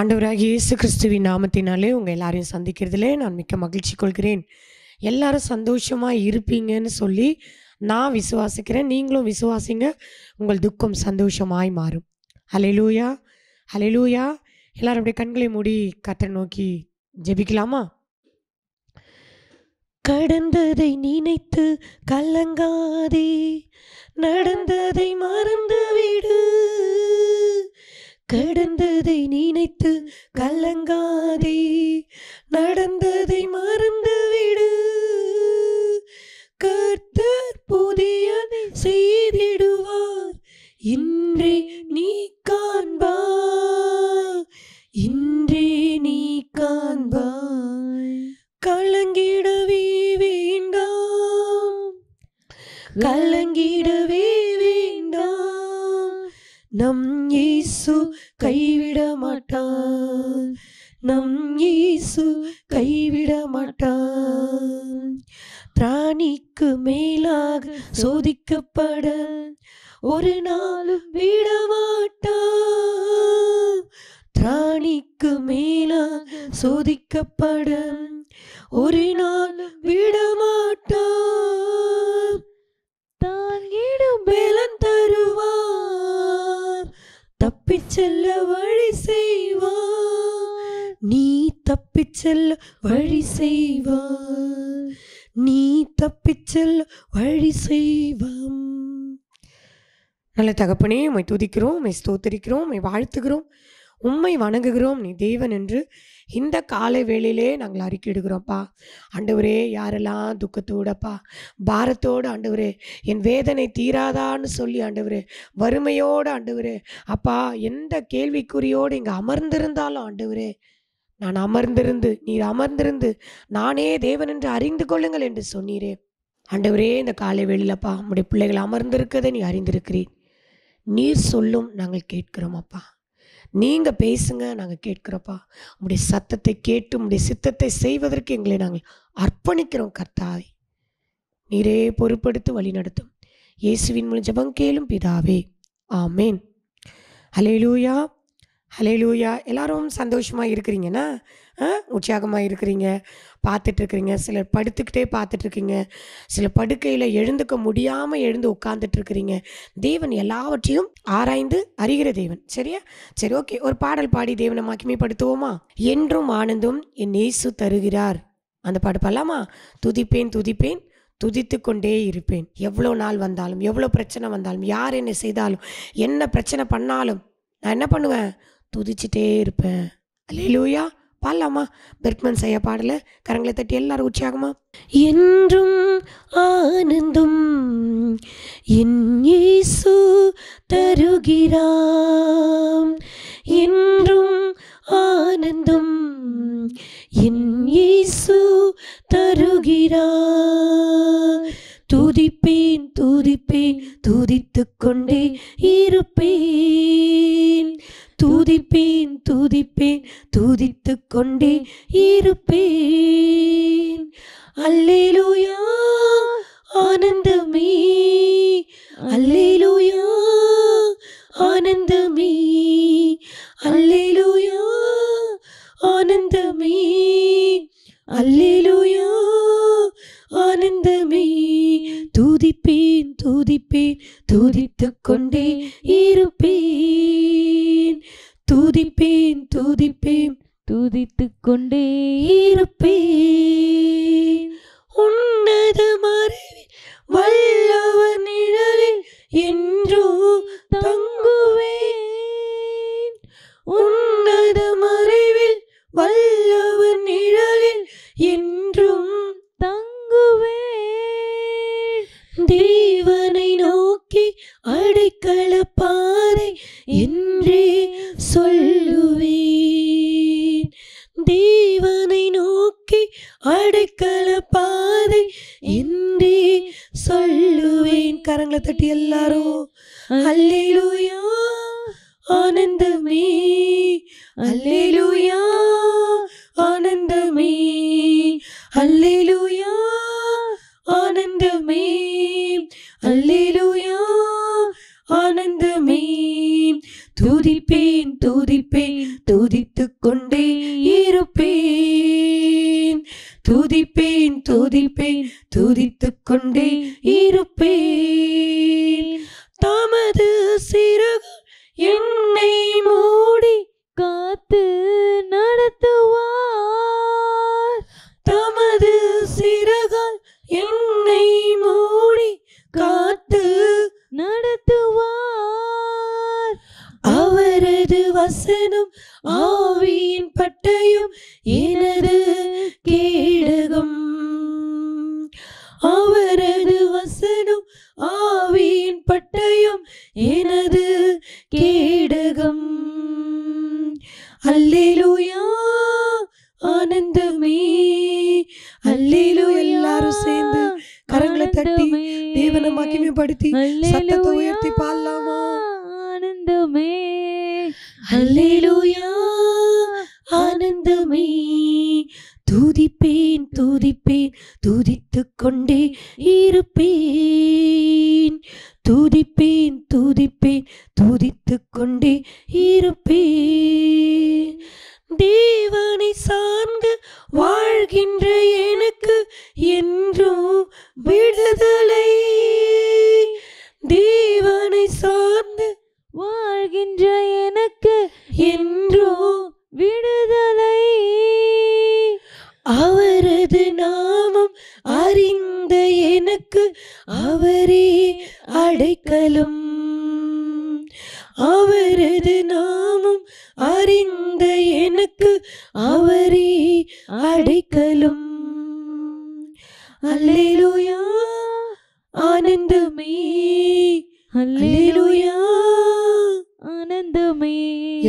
ஆண்டவராக இயேசு கிறிஸ்துவின் நாமத்தினாலே உங்கள் எல்லாரையும் சந்திக்கிறதுலே நான் மிக்க மகிழ்ச்சி கொள்கிறேன் எல்லாரும் சந்தோஷமாக இருப்பீங்கன்னு சொல்லி நான் விசுவாசிக்கிறேன் நீங்களும் விசுவாசிங்க உங்கள் துக்கம் சந்தோஷமாய் மாறும் அலையிலூயா அலையிலூயா எல்லாரும் அப்படியே கண்களை மூடி கத்தை நோக்கி ஜெபிக்கலாமா கடந்ததை நினைத்து கலங்காதே நடந்ததை மறந்துவிடு கடந்ததை நினைத்து கலங்காதே நடந்ததை மறந்துவிடு கர்த்தர் புதிய செய் தப்பிச்செல் வழி செய்வார் நீ தப்பிச்செல் வழி செய்வம் நல்ல தகப்பனே உண்மை துதிக்கிறோம் உமை ஸ்தோத்தரிக்கிறோம் உமை வாழ்த்துகிறோம் உம்மை வணங்குகிறோம் நீ தேவன் என்று இந்த காலை வேளையிலே நாங்கள் அறிக்கையிடுகிறோம்ப்பா ஆண்டவரே யாரெல்லாம் துக்கத்தோடப்பா பாரத்தோடு ஆண்டவரே என் வேதனை தீராதான்னு சொல்லி ஆண்டவரே வறுமையோடு ஆண்டவரே அப்பா எந்த கேள்விக்குறியோடு இங்கே அமர்ந்திருந்தாலும் ஆண்டவரே நான் அமர்ந்திருந்து நீர் அமர்ந்திருந்து நானே தேவன் என்று அறிந்து கொள்ளுங்கள் என்று சொன்னீரே ஆண்டவரே இந்த காலை வெளியிலப்பா நம்முடைய பிள்ளைகள் அமர்ந்திருக்கதை நீ அறிந்திருக்கிறீர் நீர் சொல்லும் நாங்கள் கேட்கிறோம் அப்பா நீங்கள் பேசுங்க நாங்கள் கேட்குறோப்பா உங்களுடைய சத்தத்தை கேட்டு உடைய சித்தத்தை செய்வதற்கு எங்களை நாங்கள் அர்ப்பணிக்கிறோம் கர்த்தாவை நீரே பொறுப்படுத்து நடத்தும் இயேசுவின் மூலம் ஜபம் கேளும் பிதாவே ஆமேன் அலையிலூயா லூயா ஹலே லூயா எல்லோரும் சந்தோஷமாக இருக்கிறீங்கன்னா உற்சாகமாக இருக்கிறீங்க பார்த்துட்ருக்குறீங்க சிலர் படுத்துக்கிட்டே பார்த்துட்ருக்கீங்க சில படுக்கையில் எழுந்துக்க முடியாமல் எழுந்து உட்காந்துட்ருக்குறீங்க தேவன் எல்லாவற்றையும் ஆராய்ந்து அறிகிற தேவன் சரியா சரி ஓகே ஒரு பாடல் பாடி தேவனை மகிமைப்படுத்துவோமா என்றும் ஆனந்தும் என் இயேசு தருகிறார் அந்த பாடு பாடலாமா துதிப்பேன் துதிப்பேன் துதித்து கொண்டே இருப்பேன் எவ்வளோ நாள் வந்தாலும் எவ்வளோ பிரச்சனை வந்தாலும் யார் என்ன செய்தாலும் என்ன பிரச்சனை பண்ணாலும் நான் என்ன பண்ணுவேன் துதிச்சிட்டே இருப்பேன் லூயா பாடலாமா பெர்க்மன் செய்ய பாடல கரங்களை தட்டி எல்லாரும் உற்சாகமா என்றும் ஆனந்தும் இயேசு தருகிறாம் என்றும் ஆனந்தும் இயேசு தருகிறார் துதிப்பேன் துதிப்பேன் துதித்து கொண்டே இருப்பேன் துதிப்பேன் துதிப்பேன் துதித்து கொண்டே இருப்பேன் அல்லேலூயா ஆனந்தமே அல்லேலூயா ஆனந்தமே அல்லேலூயா ஆனந்தமே அல்லேலூயா ஆனந்தமே துதிப்பேன் துதிப்பேன் துதித்து கொண்டே இருப்பேன் துதிப்பேன் துதிப்பேன் துதித்து கொண்டே இருப்பேன் உன்னத மறைவில் வல்லவ நிழலில் என்றோ தங்குவேன் உன்னத மறைவில் வல்ல தட்டி எல்லாரும் அல்லேலூயா ஆனந்தமே அல்லேலூயா ஆனந்தமே அல்லேலூயா ஆனந்தமே அல்லேலூயா ஆனந்தமே துதிப்பேன் துதிப்பேன் துதித்து கொண்டே இருப்பேன் துதிப்பேன் துதிப்பேன் துதித்து கொண்டே இருப்பேன் நாமமே துதிப்பேன் துதிப்பேன் துதித்து கொண்டே இருப்பேன் துதிப்பேன் துதிப்பேன் துதித்து கொண்டே இருப்பேன் தேவனை சார்ந்து வாழ்கின்ற எனக்கு என்றும் விடுதலை தேவனை சார்ந்து வாழ்கின்ற எனக்கு என்றும் விடுதலை அவரது நாமம் அறிந்த எனக்கு அவரே அடைக்கலும் அவரது நாமம் அறிந்த எனக்கு அவரே அடைக்கலும் அல்லேலூயா ஆனந்தமே அல்லேலூயா ஆனந்தமே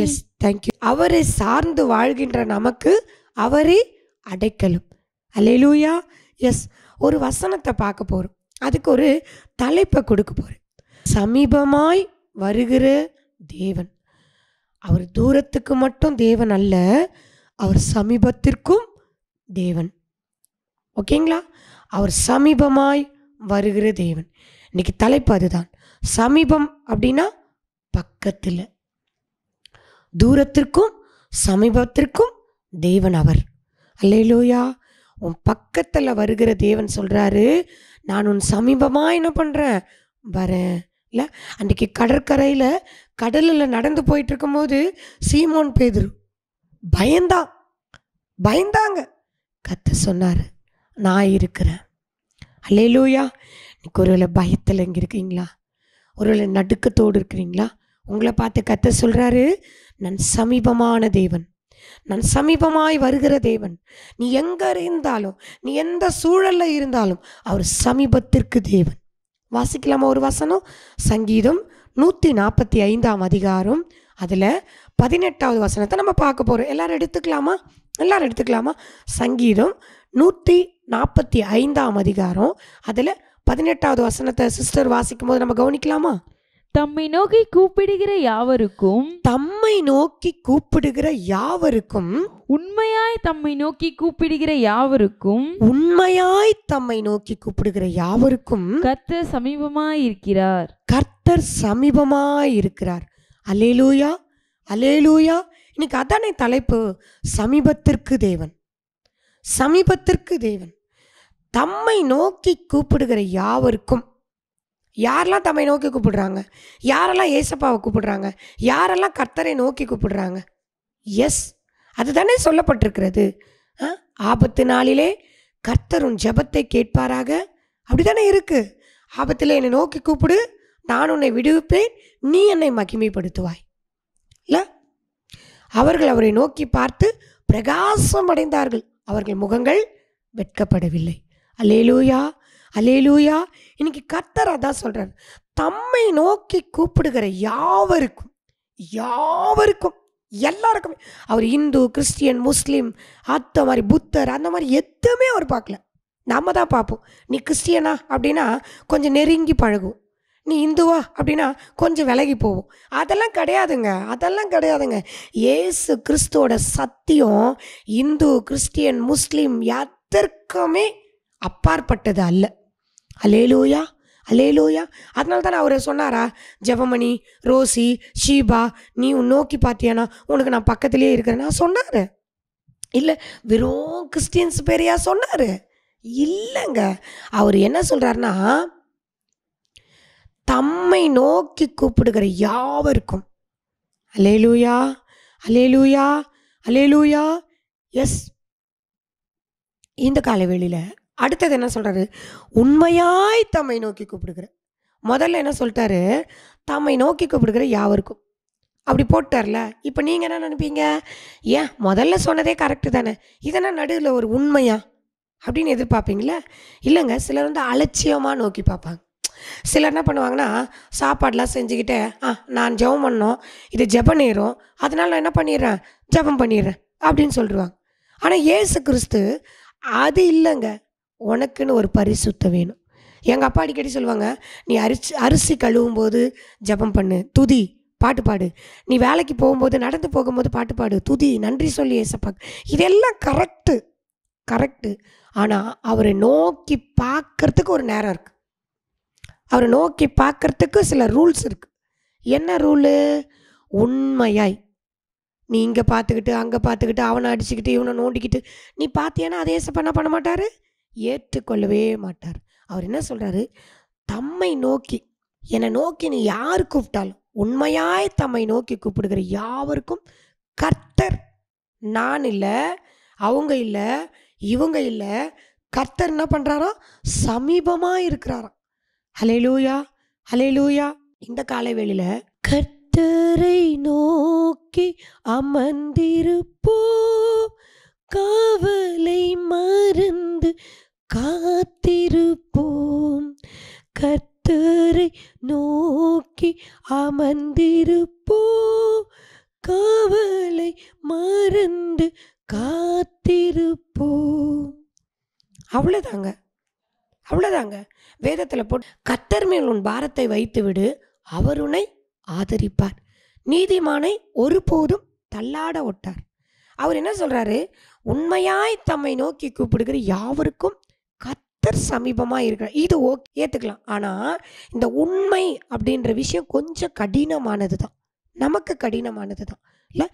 எஸ் தேங்க்யூ அவரை சார்ந்து வாழ்கின்ற நமக்கு அவரே அடைக்கலும் அலையிலூயா எஸ் ஒரு வசனத்தை பார்க்க போகிறோம் அதுக்கு ஒரு தலைப்பை கொடுக்க போகிறேன் சமீபமாய் வருகிற தேவன் அவர் தூரத்துக்கு மட்டும் தேவன் அல்ல அவர் சமீபத்திற்கும் தேவன் ஓகேங்களா அவர் சமீபமாய் வருகிற தேவன் இன்னைக்கு தலைப்பு அதுதான் சமீபம் அப்படின்னா பக்கத்தில் தூரத்திற்கும் சமீபத்திற்கும் தேவன் அவர் அல்லையிலோயா உன் பக்கத்தில் வருகிற தேவன் சொல்கிறாரு நான் உன் சமீபமாக என்ன பண்ணுறேன் வரேன் இல்லை அன்றைக்கி கடற்கரையில் கடலில் நடந்து போயிட்டுருக்கும் போது சீமோன் பேதுரு பயந்தான் பயந்தாங்க கத்த சொன்னார் நான் இருக்கிறேன் அல்லையிலூயா இன்னைக்கு ஒருவேளை பயத்தில் இங்கே இருக்கீங்களா ஒருவேளை நடுக்கத்தோடு இருக்கிறீங்களா உங்களை பார்த்து கத்த சொல்கிறாரு நான் சமீபமான தேவன் நான் சமீபமாய் வருகிற தேவன் நீ எங்கே இருந்தாலும் நீ எந்த சூழலில் இருந்தாலும் அவர் சமீபத்திற்கு தேவன் வாசிக்கலாமா ஒரு வசனம் சங்கீதம் நூற்றி நாற்பத்தி ஐந்தாம் அதிகாரம் அதில் பதினெட்டாவது வசனத்தை நம்ம பார்க்க போகிறோம் எல்லோரும் எடுத்துக்கலாமா எல்லோரும் எடுத்துக்கலாமா சங்கீதம் நூற்றி நாற்பத்தி ஐந்தாம் அதிகாரம் அதில் பதினெட்டாவது வசனத்தை சிஸ்டர் வாசிக்கும் போது நம்ம கவனிக்கலாமா தம்மை நோக்கி கூப்பிடுகிற யாவருக்கும் தம்மை நோக்கி கூப்பிடுகிற யாவருக்கும் உண்மையாய் தம்மை நோக்கி கூப்பிடுகிற யாவருக்கும் உண்மையாய் தம்மை நோக்கி கூப்பிடுகிற யாவருக்கும் கர்த்தர் சமீபமாயிருக்கிறார் இருக்கிறார் கர்த்தர் சமீபமாயிருக்கிறார் இருக்கிறார் அலேலூயா அலேலூயா இன்னைக்கு அதானே தலைப்பு சமீபத்திற்கு தேவன் சமீபத்திற்கு தேவன் தம்மை நோக்கி கூப்பிடுகிற யாவருக்கும் யாரெல்லாம் தம்மை நோக்கி கூப்பிடுறாங்க யாரெல்லாம் ஏசப்பாவை கூப்பிடுறாங்க யாரெல்லாம் கர்த்தரை நோக்கி கூப்பிடுறாங்க எஸ் அதுதானே சொல்லப்பட்டிருக்கிறது ஆபத்து நாளிலே கர்த்தர் உன் ஜபத்தை கேட்பாராக அப்படி தானே இருக்குது ஆபத்தில் என்னை நோக்கி கூப்பிடு நான் உன்னை விடுவிப்பேன் நீ என்னை மகிமைப்படுத்துவாய் இல்லை அவர்கள் அவரை நோக்கி பார்த்து பிரகாசம் அடைந்தார்கள் அவர்கள் முகங்கள் வெட்கப்படவில்லை அல்லேலூயா அலேலூயா இன்னைக்கு கர்த்தர் அதான் சொல்கிறார் தம்மை நோக்கி கூப்பிடுகிற யாவருக்கும் யாவருக்கும் எல்லாருக்குமே அவர் இந்து கிறிஸ்டியன் முஸ்லீம் அத்த மாதிரி புத்தர் அந்த மாதிரி எதுவுமே அவர் பார்க்கல நம்ம தான் பார்ப்போம் நீ கிறிஸ்டியனா அப்படின்னா கொஞ்சம் நெருங்கி பழகும் நீ இந்துவா அப்படின்னா கொஞ்சம் விலகி போவோம் அதெல்லாம் கிடையாதுங்க அதெல்லாம் கிடையாதுங்க ஏசு கிறிஸ்துவோட சத்தியம் இந்து கிறிஸ்டியன் முஸ்லீம் எதற்குமே அப்பாற்பட்டது அல்ல அலேலூயா அலேலூயா அதனால தான் அவர் சொன்னாரா ஜெபமணி ரோசி ஷீபா நீ உன் நோக்கி பார்த்தியானா உனக்கு நான் பக்கத்துலேயே இருக்கிறேன் நான் சொன்னார் இல்லை வெறும் கிறிஸ்டியன்ஸ் பேரையா சொன்னார் இல்லைங்க அவர் என்ன சொல்கிறாருன்னா தம்மை நோக்கி கூப்பிடுகிற யாவருக்கும் அலேலூயா அலேலூயா அலேலூயா எஸ் இந்த காலவெளியில் அடுத்தது என்ன சொல்கிறாரு உண்மையாய் தம்மை நோக்கி கூப்பிடுக்கிற முதல்ல என்ன சொல்லிட்டாரு தம்மை நோக்கி கூப்பிடுக்கிற யாவருக்கும் அப்படி போட்டார்ல இப்போ நீங்கள் என்ன நினைப்பீங்க ஏன் முதல்ல சொன்னதே கரெக்டு தானே இதெல்லாம் நடுவில் ஒரு உண்மையா அப்படின்னு எதிர்பார்ப்பீங்களே இல்லைங்க சிலர் வந்து அலட்சியமாக நோக்கி பார்ப்பாங்க சிலர் என்ன பண்ணுவாங்கன்னா சாப்பாடெலாம் செஞ்சுக்கிட்டு ஆ நான் ஜெபம் பண்ணோம் இது ஜபம் நேரும் அதனால் நான் என்ன பண்ணிடுறேன் ஜெபம் பண்ணிடுறேன் அப்படின்னு சொல்லிடுவாங்க ஆனால் ஏசு கிறிஸ்து அது இல்லைங்க உனக்குன்னு ஒரு பரிசுத்தம் வேணும் எங்கள் அப்பா அடிக்கடி சொல்லுவாங்க நீ அரிசி அரிசி கழுவும் போது ஜபம் பண்ணு துதி பாட்டு பாடு நீ வேலைக்கு போகும்போது நடந்து போகும்போது பாட்டு பாடு துதி நன்றி சொல்லி ஏசப்பா இதெல்லாம் கரெக்டு கரெக்டு ஆனால் அவரை நோக்கி பார்க்கறதுக்கு ஒரு நேரம் இருக்குது அவரை நோக்கி பார்க்குறதுக்கு சில ரூல்ஸ் இருக்குது என்ன ரூலு உண்மையாய் நீ இங்கே பார்த்துக்கிட்டு அங்கே பார்த்துக்கிட்டு அவனை அடிச்சுக்கிட்டு இவனை நோண்டிக்கிட்டு நீ பார்த்தியானா அதே சப்பா என்ன பண்ண மாட்டார் ஏற்றுக்கொள்ளவே மாட்டார் அவர் என்ன சொல்கிறாரு தம்மை நோக்கி என்னை நோக்கி நீ யார் கூப்பிட்டாலும் உண்மையாய் தம்மை நோக்கி கூப்பிடுகிற யாவருக்கும் கர்த்தர் நான் இல்லை அவங்க இல்லை இவங்க இல்லை கர்த்தர் என்ன பண்ணுறாரா சமீபமாக இருக்கிறாராம் ஹலே லூயா ஹலே லூயா இந்த காலை கர்த்தரை நோக்கி அமர்ந்திருப்போ காவலை மறந்து காத்திருப்போம் கத்தரை நோக்கி அமர்ந்திருப்போம் காவலை மறந்து காத்திருப்போம் அவ்வளோதாங்க அவ்வளோதாங்க வேதத்தில் போட்டு கத்தர் மேல் உன் பாரத்தை வைத்துவிடு அவருனை ஆதரிப்பார் நீதிமானை ஒருபோதும் தள்ளாட ஒட்டார் அவர் என்ன சொல்கிறாரு உண்மையாய் தம்மை நோக்கி கூப்பிடுகிற யாவருக்கும் ஒருத்தர் சமீபமாக இருக்கிறார் இது ஓகே ஏற்றுக்கலாம் ஆனால் இந்த உண்மை அப்படின்ற விஷயம் கொஞ்சம் கடினமானது தான் நமக்கு கடினமானது தான் இல்லை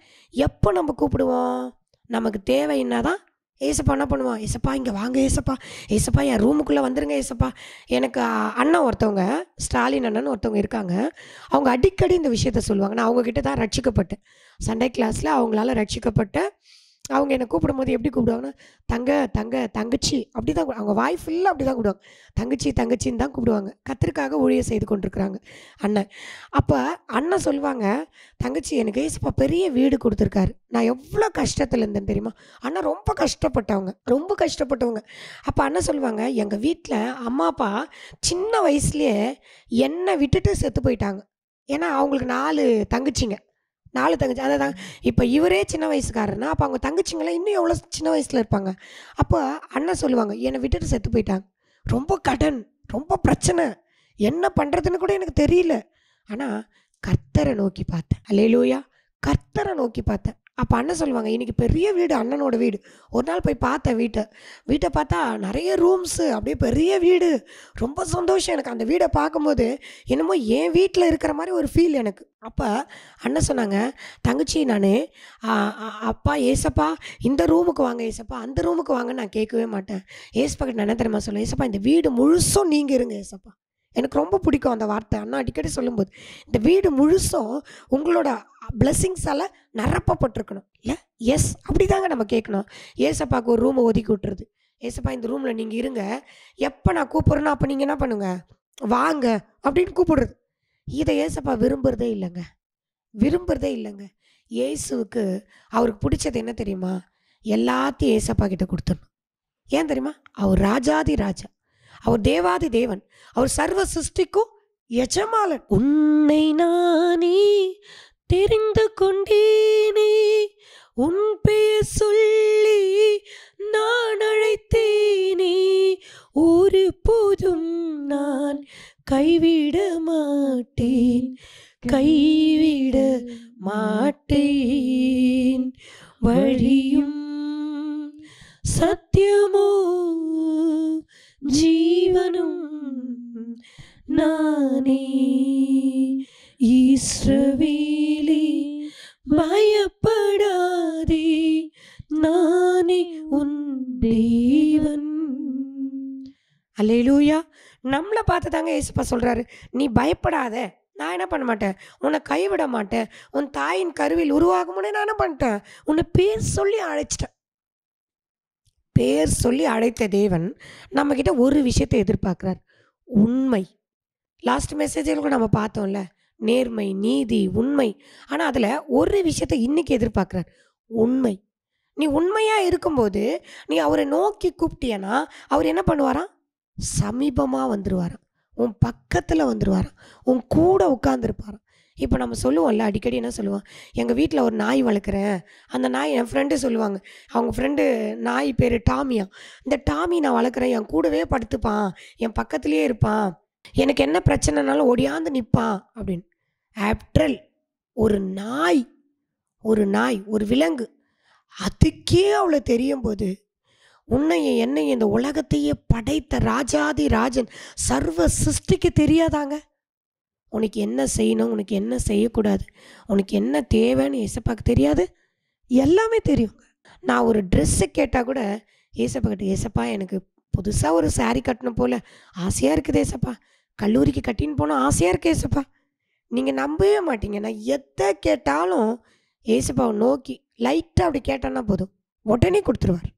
எப்போ நம்ம கூப்பிடுவோம் நமக்கு என்ன தான் ஏசப்பா என்ன பண்ணுவோம் ஏசப்பா இங்கே வாங்க ஏசப்பா ஏசப்பா என் ரூமுக்குள்ளே வந்துருங்க ஏசப்பா எனக்கு அண்ணன் ஒருத்தவங்க ஸ்டாலின் அண்ணன்னு ஒருத்தவங்க இருக்காங்க அவங்க அடிக்கடி இந்த விஷயத்த சொல்லுவாங்க நான் அவங்கக்கிட்ட தான் ரட்சிக்கப்பட்டேன் சண்டே கிளாஸில் அவங்களால ரட்சிக்கப்பட்ட அவங்க என்னை கூப்பிடும் போது எப்படி கூப்பிடுவாங்கன்னா தங்க தங்க தங்கச்சி அப்படி தான் அவங்க வாய் ஃபுல்லாக அப்படி தான் கூப்பிடுவாங்க தங்கச்சி தங்கச்சின்னு தான் கூப்பிடுவாங்க கத்திரிக்காக ஊழிய செய்து கொண்டிருக்கிறாங்க அண்ணன் அப்போ அண்ணன் சொல்லுவாங்க தங்கச்சி எனக்கு ஏசப்பா பெரிய வீடு கொடுத்துருக்காரு நான் எவ்வளோ கஷ்டத்தில் இருந்தேன் தெரியுமா அண்ணன் ரொம்ப கஷ்டப்பட்டவங்க ரொம்ப கஷ்டப்பட்டவங்க அப்போ அண்ணன் சொல்லுவாங்க எங்கள் வீட்டில் அம்மா அப்பா சின்ன வயசுலேயே என்னை விட்டுட்டு செத்து போயிட்டாங்க ஏன்னா அவங்களுக்கு நாலு தங்கச்சிங்க நாலு தங்கச்சி அதை தான் இப்போ இவரே சின்ன வயசுக்காரர்னா அப்போ அவங்க தங்கச்சிங்களாம் இன்னும் எவ்வளோ சின்ன வயசில் இருப்பாங்க அப்போ அண்ணன் சொல்லுவாங்க என்னை விட்டுட்டு செத்து போயிட்டாங்க ரொம்ப கடன் ரொம்ப பிரச்சனை என்ன பண்ணுறதுன்னு கூட எனக்கு தெரியல ஆனால் கர்த்தரை நோக்கி பார்த்தேன் அல்லையிலூயா கர்த்தரை நோக்கி பார்த்தேன் அப்போ அண்ணன் சொல்லுவாங்க இன்றைக்கி பெரிய வீடு அண்ணனோட வீடு ஒரு நாள் போய் பார்த்தேன் வீட்டை வீட்டை பார்த்தா நிறைய ரூம்ஸு அப்படியே பெரிய வீடு ரொம்ப சந்தோஷம் எனக்கு அந்த வீடை பார்க்கும்போது என்னமோ என் வீட்டில் இருக்கிற மாதிரி ஒரு ஃபீல் எனக்கு அப்போ அண்ணன் சொன்னாங்க தங்கச்சி நான் அப்பா ஏசப்பா இந்த ரூமுக்கு வாங்க ஏசப்பா அந்த ரூமுக்கு வாங்கன்னு நான் கேட்கவே மாட்டேன் ஏசப்பா கிட்ட என்ன தெரியுமா சொல்லுவேன் ஏசப்பா இந்த வீடு முழுசும் நீங்கள் இருங்க ஏசப்பா எனக்கு ரொம்ப பிடிக்கும் அந்த வார்த்தை அண்ணா அடிக்கடி சொல்லும்போது இந்த வீடு முழுசும் உங்களோட பிளெஸ்ஸிங்ஸால் நிரப்பப்பட்டிருக்கணும் இல்லை எஸ் அப்படி தாங்க நம்ம கேட்கணும் ஏசப்பாவுக்கு ஒரு ரூமை ஒதுக்கி விட்டுறது ஏசப்பா இந்த ரூமில் நீங்கள் இருங்க எப்போ நான் கூப்பிட்றேன்னா அப்போ நீங்கள் என்ன பண்ணுங்கள் வாங்க அப்படின்னு கூப்பிடுறது இதை ஏசப்பா விரும்புகிறதே இல்லைங்க விரும்புகிறதே இல்லைங்க ஏசுவுக்கு அவருக்கு பிடிச்சது என்ன தெரியுமா எல்லாத்தையும் ஏசப்பா கிட்ட கொடுத்துடணும் ஏன் தெரியுமா அவர் ராஜாதி ராஜா அவர் தேவாதி தேவன் அவர் சர்வ சிருஷ்டிக்கும் எஜமாலன் உன்னை நானே தெரிந்து கொண்டேனே உன் பெயர் சொல்லி நான் அழைத்தேனே ஒரு போதும் நான் கைவிட மாட்டேன் கைவிட மாட்டேன் வழியும் சத்தியமோ ஜீவனும் நானே ஈஸ்ரவேலி பயப்படாதே நானே உன் தேவன் அல்லேலூயா நம்மளை பார்த்து தாங்க ஏசுப்பா சொல்கிறாரு நீ பயப்படாத நான் என்ன பண்ண மாட்டேன் உன்னை கைவிட மாட்டேன் உன் தாயின் கருவில் உருவாகும் நான் என்ன பண்ணிட்டேன் உன்னை பேர் சொல்லி அழைச்சிட்டேன் பேர் சொல்லி அழைத்த தேவன் நம்மக்கிட்ட ஒரு விஷயத்தை எதிர்பார்க்குறார் உண்மை லாஸ்ட் மெசேஜில் கூட நம்ம பார்த்தோம்ல நேர்மை நீதி உண்மை ஆனால் அதில் ஒரு விஷயத்தை இன்றைக்கி எதிர்பார்க்குறார் உண்மை நீ உண்மையாக இருக்கும்போது நீ அவரை நோக்கி கூப்பிட்டியன்னா அவர் என்ன பண்ணுவாராம் சமீபமாக வந்துடுவாராம் உன் பக்கத்தில் வந்துடுவாராம் உன் கூட உட்காந்துருப்பாராம் இப்போ நம்ம சொல்லுவோம்ல அடிக்கடி என்ன சொல்லுவோம் எங்கள் வீட்டில் ஒரு நாய் வளர்க்குறேன் அந்த நாய் என் ஃப்ரெண்டு சொல்லுவாங்க அவங்க ஃப்ரெண்டு நாய் பேர் டாமியா இந்த டாமி நான் வளர்க்குறேன் என் கூடவே படுத்துப்பான் என் பக்கத்துலேயே இருப்பான் எனக்கு என்ன பிரச்சனைனாலும் ஓடியாந்து நிற்பான் அப்படின்னு ஆப்ட்ரல் ஒரு நாய் ஒரு நாய் ஒரு விலங்கு அதுக்கே அவளை தெரியும் போது உன்னைய என்னை இந்த உலகத்தையே படைத்த ராஜாதி ராஜன் சர்வ சிருஷ்டிக்கு தெரியாதாங்க உனக்கு என்ன செய்யணும் உனக்கு என்ன செய்யக்கூடாது உனக்கு என்ன தேவைன்னு ஏசப்பாக்கு தெரியாது எல்லாமே தெரியும் நான் ஒரு ட்ரெஸ்ஸு கேட்டால் கூட ஏசப்பா கிட்ட ஏசப்பா எனக்கு புதுசாக ஒரு சாரீ கட்டணும் போல் ஆசையாக இருக்குது ஏசப்பா கல்லூரிக்கு கட்டின்னு போனால் ஆசையாக இருக்கு ஏசப்பா நீங்கள் நம்பவே மாட்டீங்க நான் எதை கேட்டாலும் ஏசப்பாவை நோக்கி லைட்டாக அப்படி கேட்டேன்னா போதும் உடனே கொடுத்துருவார்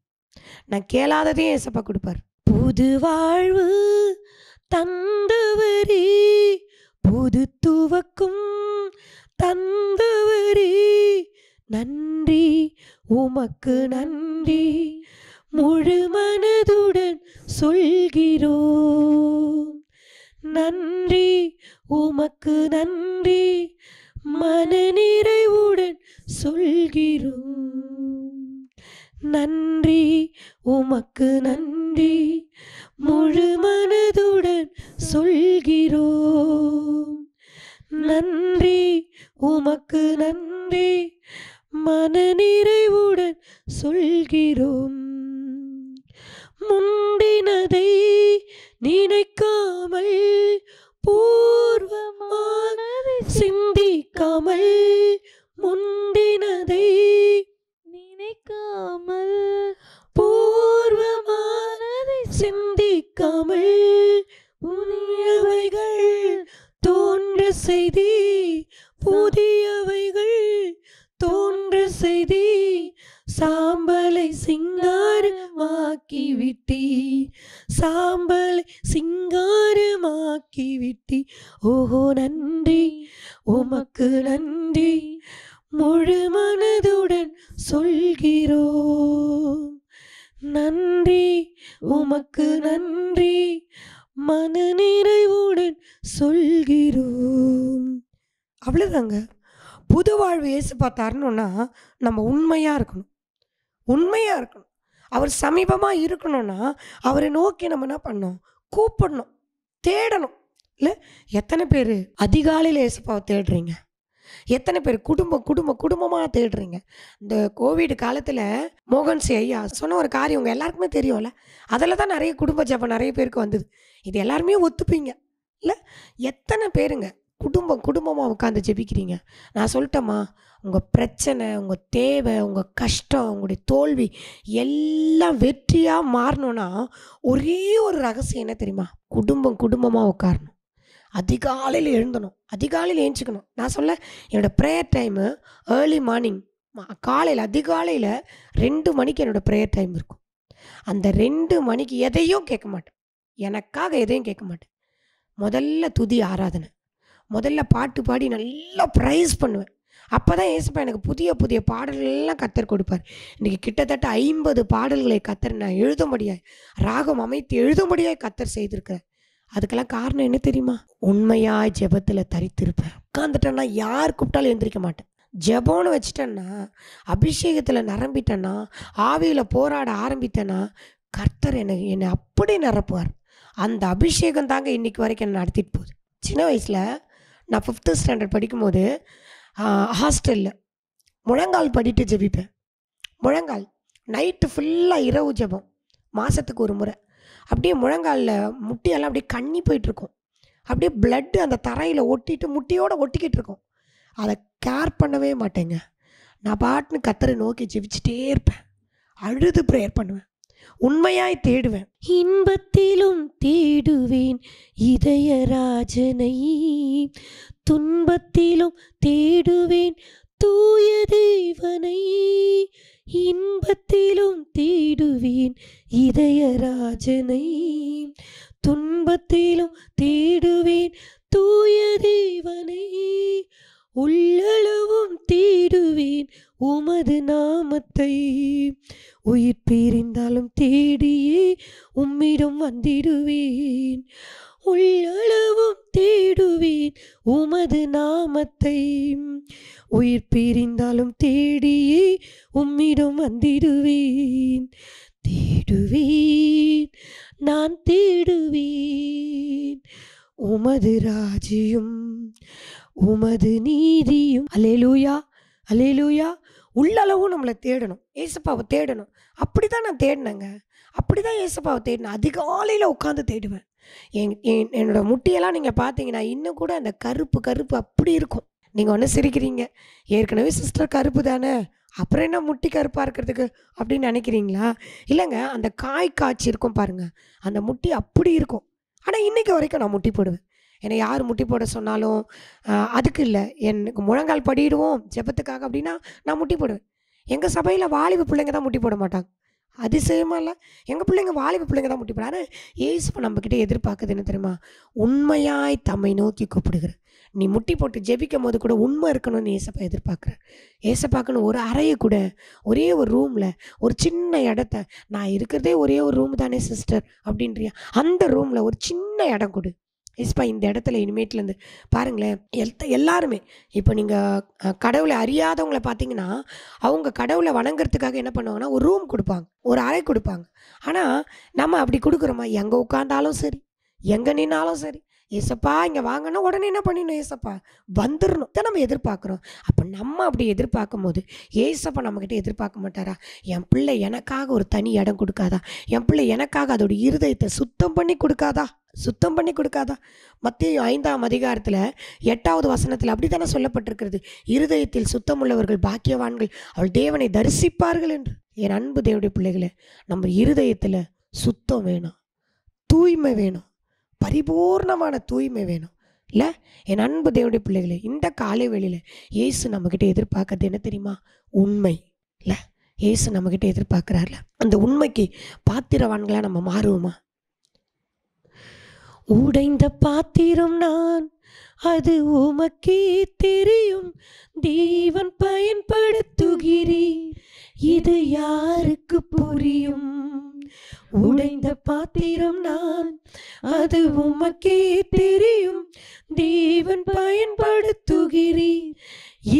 நான் கேளாததையும் ஏசப்பா கொடுப்பார் புது வாழ்வு தந்தவரி புது துவக்கும் தந்தவரி நன்றி உமக்கு நன்றி முழு மனதுடன் சொல்கிறோம் நன்றி உமக்கு நன்றி மனநிறைவுடன் சொல்கிறோம் நன்றி உமக்கு நன்றி முழு மனதுடன் சொல்கிறோம் நன்றி உமக்கு நன்றி மனநிறைவுடன் சொல்கிறோம் முந்தினதை நினைக்காமல் பூர்வமான சிந்திக்காமல் முந்தினதை நினைக்காமல் பூர்வமானதை சிந்திக்காமல் புதியவைகள் தோன்ற செய்தி புதியவைகள் தோன்ற செய்தி சாம்பலை சிங்கா சிங்காரமாக்கி விட்டி சாம்பல் சிங்காரமாக்கி விட்டி ஓஹோ நன்றி உமக்கு நன்றி முழு மனதுடன் சொல்கிறோம் நன்றி உமக்கு நன்றி மன நிறைவுடன் சொல்கிறோம் அவ்வளோதாங்க புது வாழ்வு ஏசு பார்த்தாருன்னு நம்ம உண்மையாக இருக்கணும் உண்மையாக இருக்கணும் அவர் சமீபமாக இருக்கணும்னா அவரை நோக்கி நம்ம என்ன பண்ணோம் கூப்பிடணும் தேடணும் இல்லை எத்தனை பேர் அதிகாலையில் ஏசப்பாவை தேடுறீங்க எத்தனை பேர் குடும்பம் குடும்ப குடும்பமாக தேடுறீங்க இந்த கோவிட் காலத்தில் மோகன்சி ஐயா சொன்ன ஒரு காரியம் உங்கள் எல்லாருக்குமே தெரியும்ல அதில் தான் நிறைய குடும்ப ஜபம் நிறைய பேருக்கு வந்தது இது எல்லாருமே ஒத்துப்பீங்க இல்லை எத்தனை பேருங்க குடும்பம் குடும்பமாக உட்காந்து ஜெபிக்கிறீங்க நான் சொல்லிட்டேம்மா உங்கள் பிரச்சனை உங்கள் தேவை உங்கள் கஷ்டம் உங்களுடைய தோல்வி எல்லாம் வெற்றியாக மாறணும்னா ஒரே ஒரு ரகசியம் என்ன தெரியுமா குடும்பம் குடும்பமாக உட்காரணும் அதிகாலையில் எழுந்தணும் அதிகாலையில் ஏஞ்சிக்கணும் நான் சொல்ல என்னோடய ப்ரேயர் டைமு ஏர்லி மார்னிங் காலையில் அதிகாலையில் ரெண்டு மணிக்கு என்னோடய ப்ரேயர் டைம் இருக்கும் அந்த ரெண்டு மணிக்கு எதையும் கேட்க மாட்டேன் எனக்காக எதையும் கேட்க மாட்டேன் முதல்ல துதி ஆராதனை முதல்ல பாட்டு பாடி நல்லா ப்ரைஸ் பண்ணுவேன் அப்போ தான் ஏசப்பா எனக்கு புதிய புதிய பாடல்கள்லாம் கத்தர் கொடுப்பார் இன்றைக்கி கிட்டத்தட்ட ஐம்பது பாடல்களை கத்தர் நான் எழுதும்படியாய் ராகம் அமைத்து எழுதும்படியாய் கத்தர் செய்திருக்கிறேன் அதுக்கெல்லாம் காரணம் என்ன தெரியுமா உண்மையாக ஜெபத்தில் தரித்திருப்பேன் உட்காந்துட்டேன்னா யார் கூப்பிட்டாலும் எழுந்திரிக்க மாட்டேன் ஜெபம்னு வச்சுட்டேன்னா அபிஷேகத்தில் நிரம்பிட்டேன்னா ஆவியில் போராட ஆரம்பித்தேன்னா கர்த்தர் என்னை என்னை அப்படி நிரப்புவார் அந்த அபிஷேகம் தாங்க இன்றைக்கி வரைக்கும் என்னை நடத்திட்டு போகுது சின்ன வயசில் நான் ஃபிஃப்த்து ஸ்டாண்டர்ட் படிக்கும்போது ஹாஸ்டலில் முழங்கால் படிட்டு ஜெபிப்பேன் முழங்கால் நைட்டு ஃபுல்லாக இரவு ஜெபம் மாதத்துக்கு ஒரு முறை அப்படியே முழங்காலில் முட்டியெல்லாம் அப்படியே கண்ணி போயிட்டுருக்கும் அப்படியே பிளட்டு அந்த தரையில் ஒட்டிட்டு முட்டியோடு ஒட்டிக்கிட்டு இருக்கோம் அதை கேர் பண்ணவே மாட்டேங்க நான் பாட்டுன்னு கத்தரை நோக்கி ஜெபிச்சுட்டே இருப்பேன் அழுது ப்ரேயர் பண்ணுவேன் உண்மையாய் தேடுவேன் இன்பத்திலும் தேடுவேன் இதயராஜனை துன்பத்திலும் தேடுவேன் தூய தேவனை இன்பத்திலும் தேடுவேன் இதயராஜனை துன்பத்திலும் தேடுவேன் தூய தேவனை உள்ளளவும் தேடுவேன் உமது நாமத்தை உயிர் பிரிந்தாலும் தேடியே உம்மிடம் வந்திடுவேன் உள்ளளவும் தேடுவேன் உமது நாமத்தை உயிர் பிரிந்தாலும் தேடியே உம்மிடம் வந்திடுவேன் தேடுவேன் நான் தேடுவேன் உமது ராஜியும் உமது நீதியும் அலேலூயா அலேலூயா உள்ளளவும் நம்மளை தேடணும் ஏசப்பாவை தேடணும் அப்படி தான் நான் தேடினேங்க அப்படி தான் ஏசப்பாவை தேடினேன் அதிகாலையில் உட்காந்து தேடுவேன் என் என்னோடய முட்டியெல்லாம் நீங்கள் பார்த்தீங்கன்னா இன்னும் கூட அந்த கருப்பு கருப்பு அப்படி இருக்கும் நீங்கள் ஒன்று சிரிக்கிறீங்க ஏற்கனவே சிஸ்டர் கருப்பு தானே அப்புறம் என்ன முட்டி கருப்பாக இருக்கிறதுக்கு அப்படின்னு நினைக்கிறீங்களா இல்லைங்க அந்த காய் காய்ச்சி இருக்கும் பாருங்கள் அந்த முட்டி அப்படி இருக்கும் ஆனால் இன்றைக்கி வரைக்கும் நான் முட்டி போடுவேன் என்னை யார் முட்டி போட சொன்னாலும் அதுக்கு இல்லை எனக்கு முழங்கால் படிடுவோம் ஜெபத்துக்காக அப்படின்னா நான் முட்டி போடுவேன் எங்கள் சபையில் வாலிப பிள்ளைங்க தான் முட்டி போட மாட்டாங்க அதிசயமாக இல்லை எங்கள் பிள்ளைங்க வாலிப பிள்ளைங்க தான் முட்டி போட ஆனால் நம்மக்கிட்ட எதிர்பார்க்குது என்ன தெரியுமா உண்மையாய் தம்மை நோக்கி கூப்பிடுகிற நீ முட்டி போட்டு ஜெபிக்கும் போது கூட உண்மை இருக்கணும்னு ஏசப்பா எதிர்பார்க்குற ஏசப்பாக்குன்னு ஒரு அறையை கூட ஒரே ஒரு ரூமில் ஒரு சின்ன இடத்த நான் இருக்கிறதே ஒரே ஒரு ரூம் தானே சிஸ்டர் அப்படின்றியா அந்த ரூமில் ஒரு சின்ன இடம் கொடு இஸ்பா இந்த இடத்துல இனிமேட்லேருந்து பாருங்களேன் எல் எல்லாருமே இப்போ நீங்கள் கடவுளை அறியாதவங்கள பார்த்தீங்கன்னா அவங்க கடவுளை வணங்குறதுக்காக என்ன பண்ணுவாங்கன்னா ஒரு ரூம் கொடுப்பாங்க ஒரு அறை கொடுப்பாங்க ஆனால் நம்ம அப்படி கொடுக்குறோமா எங்கே உட்காந்தாலும் சரி எங்கே நின்னாலும் சரி ஏசப்பா இங்கே வாங்கினா உடனே என்ன பண்ணிடணும் ஏசப்பா வந்துடணும் தான் நம்ம எதிர்பார்க்குறோம் அப்போ நம்ம அப்படி எதிர்பார்க்கும் போது ஏசப்பா நம்மக்கிட்ட எதிர்பார்க்க மாட்டாரா என் பிள்ளை எனக்காக ஒரு தனி இடம் கொடுக்காதா என் பிள்ளை எனக்காக அதோட இருதயத்தை சுத்தம் பண்ணி கொடுக்காதா சுத்தம் பண்ணி கொடுக்காதா மத்திய ஐந்தாம் அதிகாரத்தில் எட்டாவது வசனத்தில் அப்படி தானே சொல்லப்பட்டிருக்கிறது இருதயத்தில் சுத்தம் உள்ளவர்கள் பாக்கியவான்கள் அவள் தேவனை தரிசிப்பார்கள் என்று என் அன்பு தேவடைய பிள்ளைகளை நம்ம இருதயத்தில் சுத்தம் வேணும் தூய்மை வேணும் பரிபூர்ணமான தூய்மை வேணும் இல்லை என் அன்பு தேவனுடைய பிள்ளைகளே இந்த காலை வேளையில் ஏசு நம்மக்கிட்ட எதிர்பார்க்கறது என்ன தெரியுமா உண்மை இல்லை ஏசு நம்மக்கிட்ட எதிர்பார்க்குறாருல அந்த உண்மைக்கு பாத்திரவான்களாக நம்ம மாறுவோமா உடைந்த பாத்திரம் நான் அது உமக்கே தெரியும் தேவன் பயன்படுத்துகிறீ இது யாருக்கு புரிய உடைந்த பாத்திரம் நான் அது உமக்கே தெரியும் தேவன் பயன்படுத்துகிறீர்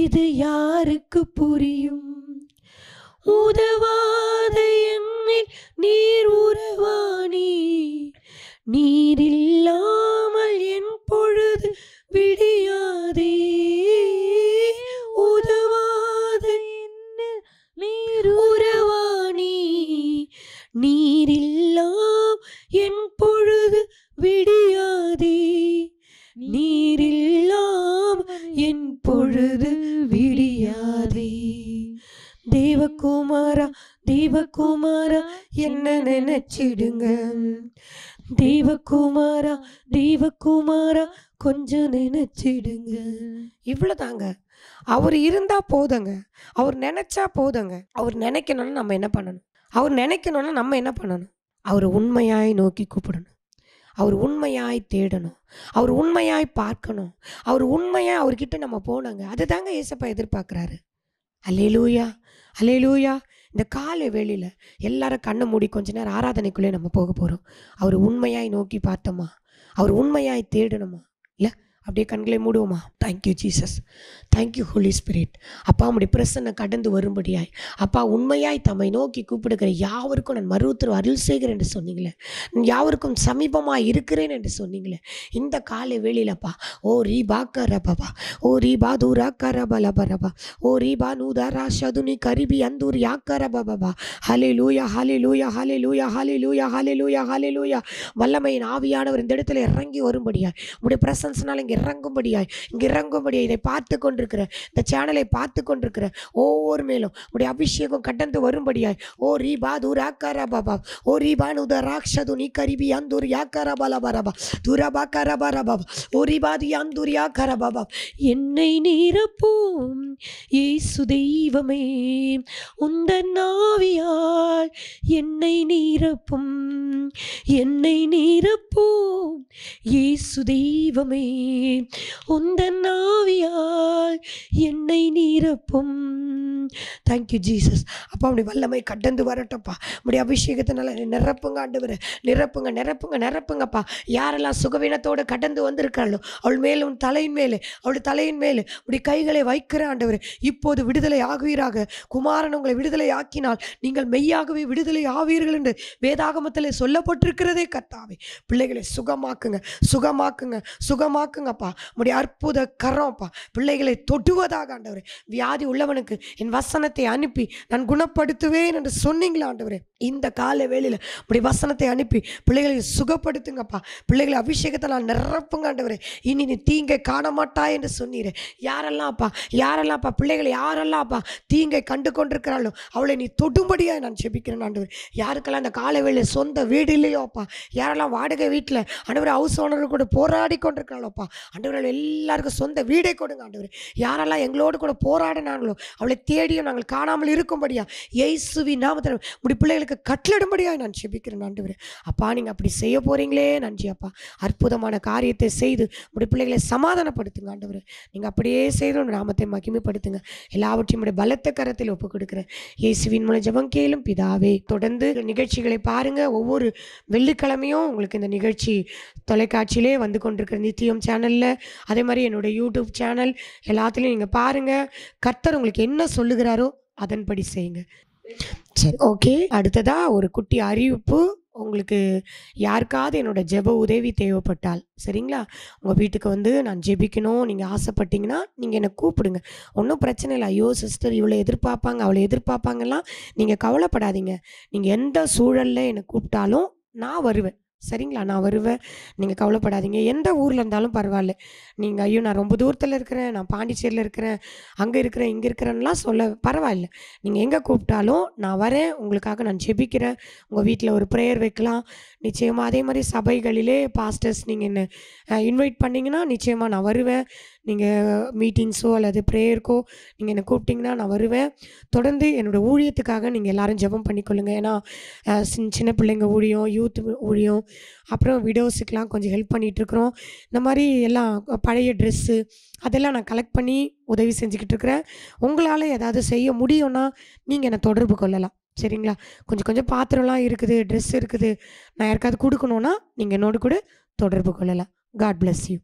இது யாருக்கு புரியும் உதவாத எண்ணில் நீர் உறவாணி நீர் இல்லாமல் என் பொழுது விடியாதே உதவாத என்ன நீர் உறவாணி நீரில்லாம் என் பொழுது விடியாதே நீரில்லாம் என் பொழுது விடியாதே தேவகுமாரா தேவகுமாரா என்ன நினைச்சிடுங்க தேவகுமாரா தேவகுமாரா கொஞ்சம் நினைச்சிடுங்க இவ்வளோ தாங்க அவர் இருந்தால் போதுங்க அவர் நினச்சா போதுங்க அவர் நினைக்கணும்னு நம்ம என்ன பண்ணணும் அவர் நினைக்கணும்னா நம்ம என்ன பண்ணணும் அவரை உண்மையாய் நோக்கி கூப்பிடணும் அவர் உண்மையாய் தேடணும் அவர் உண்மையாய் பார்க்கணும் அவர் உண்மையாக அவர்கிட்ட நம்ம போனாங்க அதை தாங்க ஏசப்பா எதிர்பார்க்குறாரு அலேலூயா அலேலூயா இந்த காலை வேளையில் எல்லாரும் கண்ணை மூடி கொஞ்ச நேரம் ஆராதனைக்குள்ளே நம்ம போக போகிறோம் அவர் உண்மையாய் நோக்கி பார்த்தோமா அவர் உண்மையாய் தேடணுமா இல்லை அப்படியே கண்களை மூடுவோமா thank you Jesus thank you holy spirit அப்பா உடைய பிரசன்னை கடந்து வரும்படியாய் அப்பா உண்மையாய் தம்மை நோக்கி கூப்பிடுகிற யாவருக்கும் நான் மருத்துவ அருள் செய்கிறேன் என்று சொன்னீங்களே யாவருக்கும் சமீபமாக இருக்கிறேன் என்று சொன்னீங்களே இந்த காலை வேளையிலப்பா ஓ ரீபா கரபபா ஓ ரீபா தூரா பரபா ஓ ரீபா நூதா ரா சதுனி கரிபி அந்தூர் யா கரபபா ஹலே லூயா ஹலே லூயா ஹலே லூயா ஹலே லூயா ஹலே லூயா ஹலே லூயா வல்லமையின் ஆவியானவர் இந்த இடத்துல இறங்கி வரும்படியாய் உடைய பிரசன்ஸ்னால இங்கே இறங்கும்படியாய் இங்கே இறங்கும்படியாய் இதை பார்த்து கொண்டிருக்கிற இந்த சேனலை பார்த்து கொண்டிருக்கிற ஒவ்வொரு மேலும் உடைய அபிஷேகம் கடந்து வரும்படியாய் ஓ ரீபா தூரா பாபா ஓ ரீபான் உத ராக்ஷது நீ கரிபி அந்தூர் யா காரா பாலா பாராபா தூரா பா காரா பாரா பாபா ஓ ரீபாது யாந்தூர் யா பாபா என்னை நீரப்போம் ஏசு தெய்வமே உந்த நாவியால் என்னை நீரப்பும் என்னை நீரப்போம் ஏசு தெய்வமே உந்தன் ஆவியால் என்னை நீரப்பும் தேங்க்யூ ஜீசஸ் அப்போ அப்படி வல்லமை கடந்து வரட்டப்பா அப்படி அபிஷேகத்தினால நிரப்புங்க ஆண்டவர் நிரப்புங்க நிரப்புங்க நிரப்புங்கப்பா யாரெல்லாம் சுகவீனத்தோடு கடந்து வந்திருக்காளோ அவள் மேல் உன் தலையின் மேலே அவள் தலையின் மேலே அப்படி கைகளை வைக்கிற ஆண்டவர் இப்போது விடுதலை ஆகுவீராக குமாரன் உங்களை விடுதலை ஆக்கினால் நீங்கள் மெய்யாகவே விடுதலை ஆவீர்கள் என்று வேதாகமத்தில் சொல்லப்பட்டிருக்கிறதே கத்தாவே பிள்ளைகளை சுகமாக்குங்க சுகமாக்குங்க சுகமாக்குங்க கரங்கள்ப்பா உடைய அற்புத கரம்ப்பா பிள்ளைகளை தொடுவதாக ஆண்டவரே வியாதி உள்ளவனுக்கு என் வசனத்தை அனுப்பி நான் குணப்படுத்துவேன் என்று சொன்னீங்களா ஆண்டவரே இந்த கால வேளையில் உடைய வசனத்தை அனுப்பி பிள்ளைகளை சுகப்படுத்துங்கப்பா பிள்ளைகளை நான் நிரப்புங்க ஆண்டவரே இனி நீ தீங்கை காண மாட்டாய் என்று சொன்னீர் யாரெல்லாம்ப்பா யாரெல்லாம்ப்பா பிள்ளைகளை யாரெல்லாம்ப்பா தீங்கை கண்டு கொண்டிருக்கிறாளோ அவளை நீ தொடும்படியாக நான் செபிக்கிறேன் ஆண்டவர் யாருக்கெல்லாம் அந்த கால வேளையில் சொந்த வீடு இல்லையோப்பா யாரெல்லாம் வாடகை வீட்டில் ஆண்டவர் ஹவுஸ் ஓனர் கூட போராடி கொண்டிருக்கிறாளோப்பா ஆண்டவர்கள் எல்லாருக்கும் சொந்த வீடே கொடுங்க ஆண்டவர் யாரெல்லாம் எங்களோடு கூட போராடினாங்களோ அவளை தேடியும் நாங்கள் காணாமல் இருக்கும்படியா எய்சுவி நாமத்தில் முடி பிள்ளைகளுக்கு கட்டளிடும்படியா நான் செபிக்கிறேன் ஆண்டவர் அப்பா நீங்கள் அப்படி செய்ய போகிறீங்களே நன்றி அப்பா அற்புதமான காரியத்தை செய்து முடி பிள்ளைகளை சமாதானப்படுத்துங்க ஆண்டவர் நீங்கள் அப்படியே செய்து நாமத்தை மகிமைப்படுத்துங்க எல்லாவற்றையும் உடைய பலத்த கரத்தில் ஒப்புக் கொடுக்குறேன் இயேசுவின் மூலம் ஜபம் கேளும் பிதாவே தொடர்ந்து நிகழ்ச்சிகளை பாருங்கள் ஒவ்வொரு வெள்ளிக்கிழமையும் உங்களுக்கு இந்த நிகழ்ச்சி தொலைக்காட்சியிலே வந்து கொண்டிருக்கிற நித்தியம் சேனல் சேனலில் அதே மாதிரி என்னுடைய யூடியூப் சேனல் எல்லாத்துலேயும் நீங்கள் பாருங்கள் கர்த்தர் உங்களுக்கு என்ன சொல்லுகிறாரோ அதன்படி செய்யுங்க சரி ஓகே அடுத்ததாக ஒரு குட்டி அறிவிப்பு உங்களுக்கு யாருக்காவது என்னோடய ஜெப உதவி தேவைப்பட்டால் சரிங்களா உங்கள் வீட்டுக்கு வந்து நான் ஜெபிக்கணும் நீங்கள் ஆசைப்பட்டீங்கன்னா நீங்கள் என்னை கூப்பிடுங்க ஒன்றும் பிரச்சனை இல்லை ஐயோ சிஸ்டர் இவ்வளோ எதிர்பார்ப்பாங்க அவ்வளோ எதிர்பார்ப்பாங்கலாம் நீங்கள் கவலைப்படாதீங்க நீங்கள் எந்த சூழலில் என்னை கூப்பிட்டாலும் நான் வருவேன் சரிங்களா நான் வருவேன் நீங்கள் கவலைப்படாதீங்க எந்த ஊரில் இருந்தாலும் பரவாயில்ல நீங்கள் ஐயோ நான் ரொம்ப தூரத்தில் இருக்கிறேன் நான் பாண்டிச்சேரியில் இருக்கிறேன் அங்கே இருக்கிறேன் இங்கே இருக்கிறேன்லாம் சொல்ல பரவாயில்ல நீங்கள் எங்கே கூப்பிட்டாலும் நான் வரேன் உங்களுக்காக நான் ஜெபிக்கிறேன் உங்கள் வீட்டில் ஒரு ப்ரேயர் வைக்கலாம் நிச்சயமாக அதே மாதிரி சபைகளிலே பாஸ்டர்ஸ் நீங்கள் என்ன இன்வைட் பண்ணிங்கன்னா நிச்சயமாக நான் வருவேன் நீங்கள் மீட்டிங்ஸோ அல்லது ப்ரேயருக்கோ நீங்கள் என்னை கூப்பிட்டிங்கன்னா நான் வருவேன் தொடர்ந்து என்னோடய ஊழியத்துக்காக நீங்கள் எல்லோரும் ஜபம் பண்ணிக்கொள்ளுங்கள் ஏன்னா சின் சின்ன பிள்ளைங்க ஊழியம் யூத் ஊழியம் அப்புறம் விடோஸுக்கெலாம் கொஞ்சம் ஹெல்ப் பண்ணிகிட்ருக்குறோம் இந்த மாதிரி எல்லாம் பழைய ட்ரெஸ்ஸு அதெல்லாம் நான் கலெக்ட் பண்ணி உதவி செஞ்சுக்கிட்டு இருக்கிறேன் உங்களால் ஏதாவது செய்ய முடியும்னா நீங்கள் என்னை தொடர்பு கொள்ளலாம் சரிங்களா கொஞ்சம் கொஞ்சம் பாத்திரம்லாம் இருக்குது ட்ரெஸ் இருக்குது நான் யாருக்காவது கொடுக்கணுன்னா நீங்கள் என்னோடு கூட தொடர்பு கொள்ளலாம் காட் பிளஸ் யூ